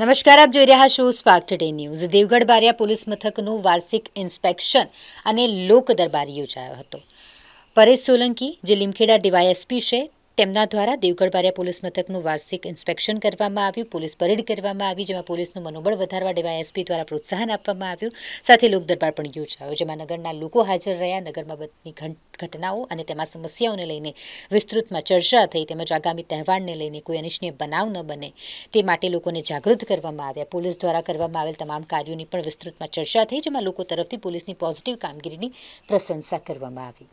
નમસ્કાર આપ જોઈ રહ્યા છો Spark Today News Devgadh Baria police મથકનું વાર્ષિક ઇન્સ્પેક્શન અને લોક દરબાર યોજાયો હતો પરેશ સોલંકી જે લીમખેડા ડીવાયએસપી છે તેમના દ્વારા દેવગઢ પોલીસ મથકનું વાર્ષિક ઇન્સ્પેક્શન કરવામાં આવ્યું પોલીસ પરેડ કરવામાં આવી જેમાં પોલીસનું મનોબળ વધારવા ડેવા એસપી દ્વારા પ્રોત્સાહન આપવામાં આવ્યું સાથે લોકદરબાર પણ યોજાયો જેમાં નગરના લોકો હાજર રહ્યા નગરમાં બધી ઘટનાઓ અને તેમાં સમસ્યાઓને લઈને વિસ્તૃતમાં ચર્ચા થઈ તેમજ આગામી તહેવારને લઈને કોઈ અનિચ્છનીય બનાવ ન બને તે માટે લોકોને જાગૃત કરવામાં આવ્યા પોલીસ દ્વારા કરવામાં આવેલ તમામ કાર્યોની પણ વિસ્તૃતમાં ચર્ચા થઈ જેમાં લોકો તરફથી પોલીસની પોઝિટિવ કામગીરીની પ્રશંસા કરવામાં આવી